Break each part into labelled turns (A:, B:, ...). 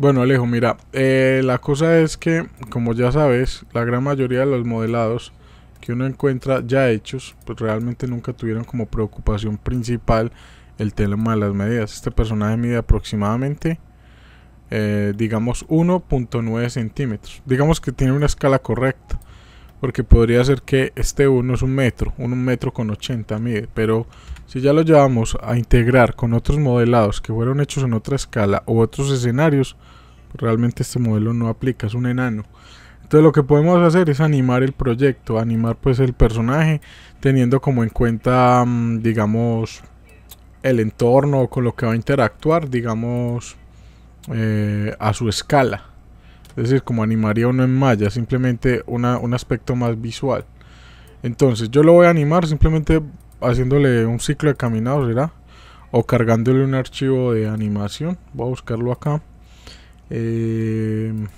A: Bueno, Alejo, mira, eh, la cosa es que, como ya sabes, la gran mayoría de los modelados que uno encuentra ya hechos, pues realmente nunca tuvieron como preocupación principal el tema de las medidas. Este personaje mide aproximadamente, eh, digamos, 1.9 centímetros. Digamos que tiene una escala correcta. Porque podría ser que este uno es un metro, un metro con 80 mide, pero si ya lo llevamos a integrar con otros modelados que fueron hechos en otra escala o otros escenarios, pues realmente este modelo no aplica, es un enano. Entonces lo que podemos hacer es animar el proyecto, animar pues el personaje, teniendo como en cuenta, mm, digamos, el entorno con lo que va a interactuar, digamos, eh, a su escala. Es decir, como animaría uno en malla, simplemente una, un aspecto más visual. Entonces, yo lo voy a animar simplemente haciéndole un ciclo de caminado, ¿será? O cargándole un archivo de animación. Voy a buscarlo acá. Em,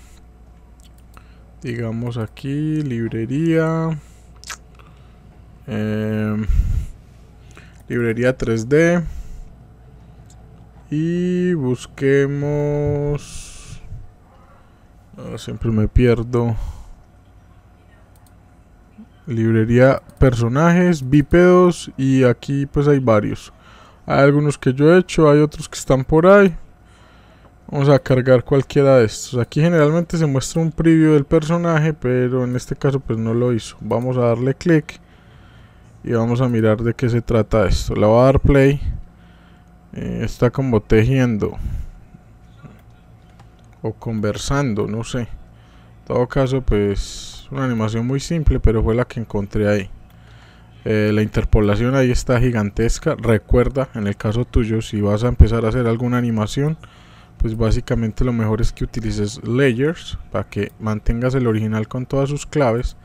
A: digamos aquí, librería. Em, librería 3D. Y busquemos... Ah, siempre me pierdo. Librería personajes, bípedos y aquí pues hay varios. Hay algunos que yo he hecho, hay otros que están por ahí. Vamos a cargar cualquiera de estos. Aquí generalmente se muestra un preview del personaje, pero en este caso pues no lo hizo. Vamos a darle clic y vamos a mirar de qué se trata esto. Le voy a dar play. Eh, está como tejiendo o conversando, no sé. En todo caso, pues una animación muy simple, pero fue la que encontré ahí. Eh, la interpolación ahí está gigantesca. Recuerda, en el caso tuyo, si vas a empezar a hacer alguna animación, pues básicamente lo mejor es que utilices layers para que mantengas el original con todas sus claves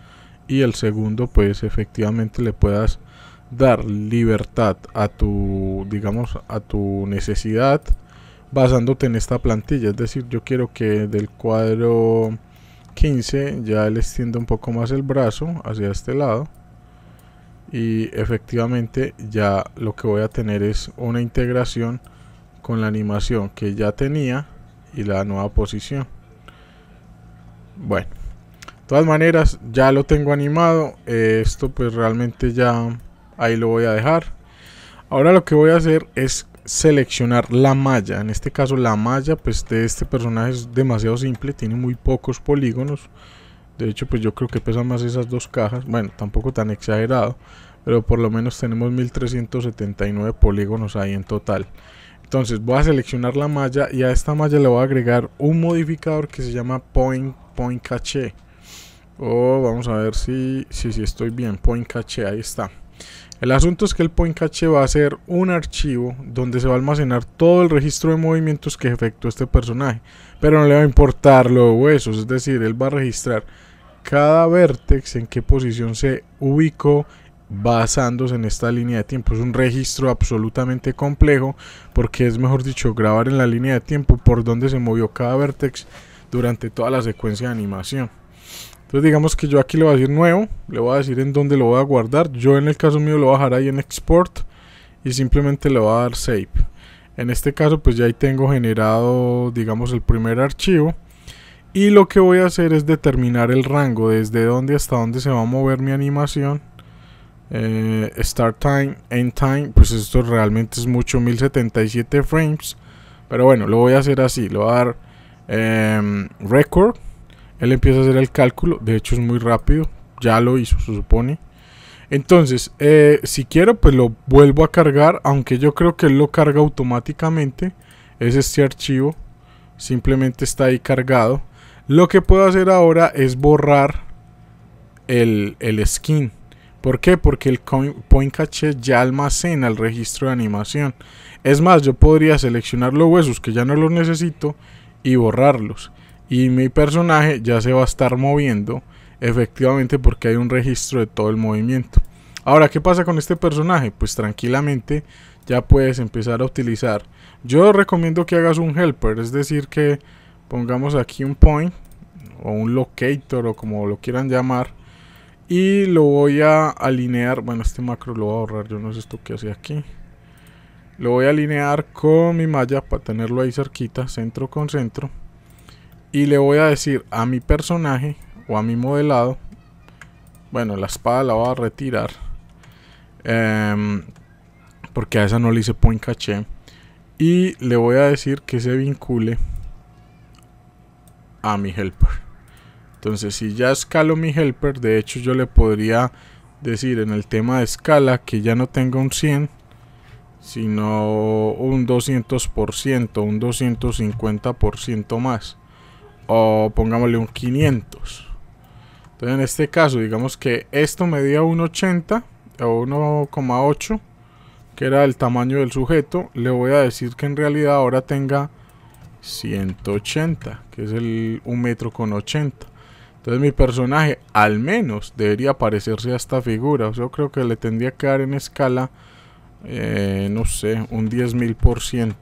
A: y el segundo, pues efectivamente le puedas dar libertad a tu, digamos, a tu necesidad basándote en esta plantilla. Es decir, yo quiero que del cuadro 15 ya le extienda un poco más el brazo hacia este lado. Y efectivamente ya lo que voy a tener es una integración con la animación que ya tenía y la nueva posición. Bueno, de todas maneras ya lo tengo animado. Eh, esto pues realmente ya ahí lo voy a dejar. Ahora lo que voy a hacer es seleccionar la malla. En este caso la malla pues, de este personaje es demasiado simple, tiene muy pocos polígonos. De hecho pues yo creo que pesan más esas dos cajas. Bueno, tampoco tan exagerado, pero por lo menos tenemos 1379 polígonos ahí en total. Entonces voy a seleccionar la malla y a esta malla le voy a agregar un modificador que se llama Point, point Caché. O oh, vamos a ver si, si, si estoy bien. Point Caché, ahí está. El asunto es que el point cache va a ser un archivo donde se va a almacenar todo el registro de movimientos que efectuó este personaje, pero no le va a importar los huesos, es decir, él va a registrar cada vertex en qué posición se ubicó basándose en esta línea de tiempo. Es un registro absolutamente complejo porque es mejor dicho grabar en la línea de tiempo por donde se movió cada vertex durante toda la secuencia de animación. Entonces digamos que yo aquí le voy a decir nuevo, le voy a decir en dónde lo voy a guardar. Yo en el caso mío lo voy a dejar ahí en export y simplemente le voy a dar save. En este caso pues ya ahí tengo generado digamos el primer archivo. Y lo que voy a hacer es determinar el rango, desde dónde hasta dónde se va a mover mi animación. Eh, start time, end time, pues esto realmente es mucho, 1077 frames. Pero bueno, lo voy a hacer así, le voy a dar em, record él empieza a hacer el cálculo, de hecho es muy rápido, ya lo hizo, se supone. Entonces, eh, si quiero, pues lo vuelvo a cargar, aunque yo creo que él lo carga automáticamente. Es este archivo, simplemente está ahí cargado. Lo que puedo hacer ahora es borrar el, el skin. ¿Por qué? Porque el point cache ya almacena el registro de animación. Es más, yo podría seleccionar los huesos que ya no los necesito y borrarlos y mi personaje ya se va a estar moviendo efectivamente porque hay un registro de todo el movimiento. Ahora, ¿qué pasa con este personaje? Pues tranquilamente ya puedes empezar a utilizar. Yo recomiendo que hagas un helper, es decir, que pongamos aquí un point o un locator o como lo quieran llamar y lo voy a alinear, bueno este macro lo voy a ahorrar, yo no sé esto que hace aquí. Lo voy a alinear con mi malla para tenerlo ahí cerquita, centro con centro. Y le voy a decir a mi personaje o a mi modelado. Bueno, la espada la voy a retirar. Em, porque a esa no le hice point caché. Y le voy a decir que se vincule a mi helper. Entonces, si ya escalo mi helper, de hecho yo le podría decir en el tema de escala que ya no tenga un 100, sino un 200%, un 250% más o pongámosle un 500. Entonces en este caso digamos que esto medía 80 o 1,8 que era el tamaño del sujeto. Le voy a decir que en realidad ahora tenga 180 que es el 1 metro con 80. Entonces mi personaje al menos debería parecerse a esta figura. Yo creo que le tendría que dar en escala eh, no sé, un 10.000%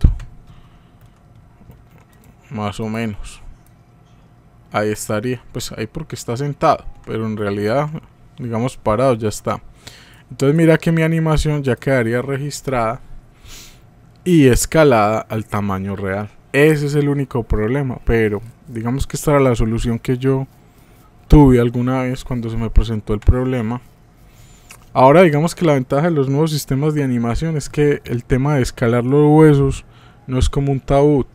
A: más o menos ahí estaría. Pues ahí porque está sentado, pero en realidad, digamos, parado ya está. Entonces mira que mi animación ya quedaría registrada y escalada al tamaño real. Ese es el único problema, pero digamos que esta era la solución que yo tuve alguna vez cuando se me presentó el problema. Ahora digamos que la ventaja de los nuevos sistemas de animación es que el tema de escalar los huesos no es como un tabú,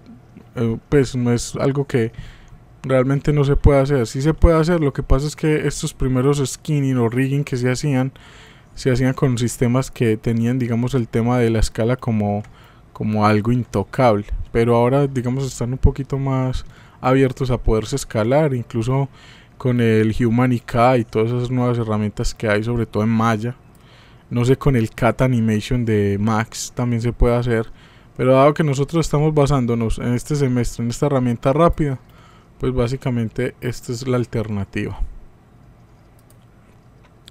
A: eh, pues no es algo que realmente no se puede hacer. Sí se puede hacer, lo que pasa es que estos primeros skinning o rigging que se hacían, se hacían con sistemas que tenían, digamos, el tema de la escala como, como algo intocable. Pero ahora, digamos, están un poquito más abiertos a poderse escalar, incluso con el Humanica e y todas esas nuevas herramientas que hay, sobre todo en Maya. No sé, con el Cat Animation de Max también se puede hacer. Pero dado que nosotros estamos basándonos en este semestre, en esta herramienta rápida, pues básicamente esta es la alternativa.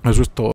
A: Eso es todo.